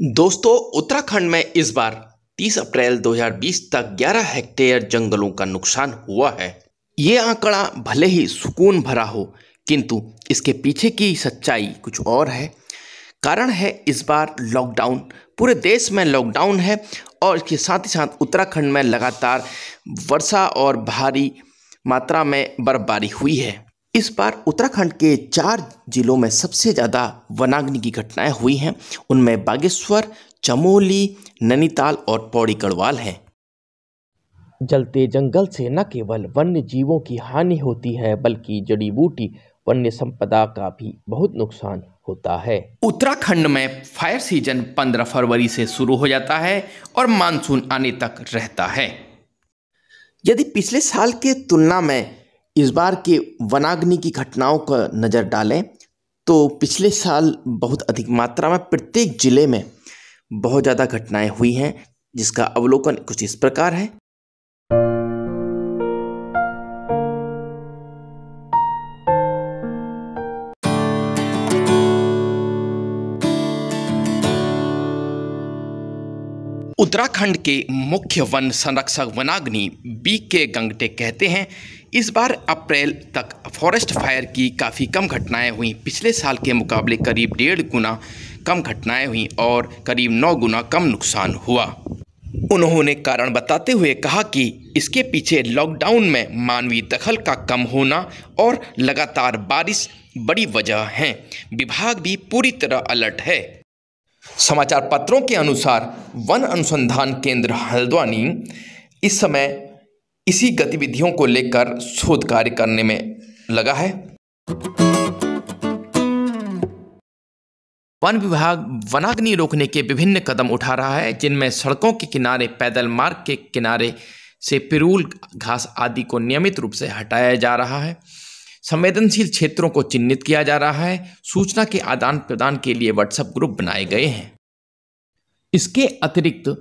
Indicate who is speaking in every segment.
Speaker 1: दोस्तों उत्तराखंड में इस बार 30 अप्रैल 2020 तक 11 हेक्टेयर जंगलों का नुकसान हुआ है ये आंकड़ा भले ही सुकून भरा हो किंतु इसके पीछे की सच्चाई कुछ और है कारण है इस बार लॉकडाउन पूरे देश में लॉकडाउन है और इसके साथ ही साथ उत्तराखंड में लगातार वर्षा और भारी मात्रा में बर्फबारी हुई है इस बार उत्तराखंड के चार जिलों में सबसे ज़्यादा वनाग्नि की घटनाएं हुई हैं उनमें बागेश्वर चमोली नैनीताल और पौड़ी गढ़वाल हैं जलते जंगल से न केवल वन्य जीवों की हानि होती है बल्कि जड़ी बूटी वन्य संपदा का भी बहुत नुकसान होता है उत्तराखंड में फायर सीजन 15 फरवरी से शुरू हो जाता है और मानसून आने तक रहता है यदि पिछले साल के तुलना में इस बार के वनाग्नि की घटनाओं का नज़र डालें तो पिछले साल बहुत अधिक मात्रा में प्रत्येक ज़िले में बहुत ज़्यादा घटनाएं हुई हैं जिसका अवलोकन कुछ इस प्रकार है उत्तराखंड के मुख्य वन संरक्षक वनाग्नि बी के गंगटे कहते हैं इस बार अप्रैल तक फॉरेस्ट फायर की काफ़ी कम घटनाएं हुई पिछले साल के मुकाबले करीब डेढ़ गुना कम घटनाएं हुई और करीब नौ गुना कम नुकसान हुआ उन्होंने कारण बताते हुए कहा कि इसके पीछे लॉकडाउन में मानवीय दखल का कम होना और लगातार बारिश बड़ी वजह हैं विभाग भी पूरी तरह अलर्ट है समाचार पत्रों के अनुसार वन अनुसंधान केंद्र हल्द्वानी इस समय इसी गतिविधियों को लेकर शोध कार्य करने में लगा है वन विभाग वनाग्नि रोकने के विभिन्न कदम उठा रहा है जिनमें सड़कों के किनारे पैदल मार्ग के किनारे से पिरूल घास आदि को नियमित रूप से हटाया जा रहा है संवेदनशील क्षेत्रों को चिन्हित किया जा रहा है सूचना के आदान प्रदान के लिए व्हाट्सएप ग्रुप बनाए गए हैं इसके अतिरिक्त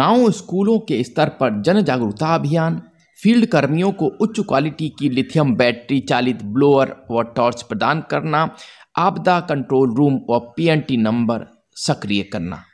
Speaker 1: गांव स्कूलों के स्तर पर जन जागरूकता अभियान फील्ड कर्मियों को उच्च क्वालिटी की लिथियम बैटरी चालित ब्लोअर व टॉर्च प्रदान करना आपदा कंट्रोल रूम व पीएनटी नंबर सक्रिय करना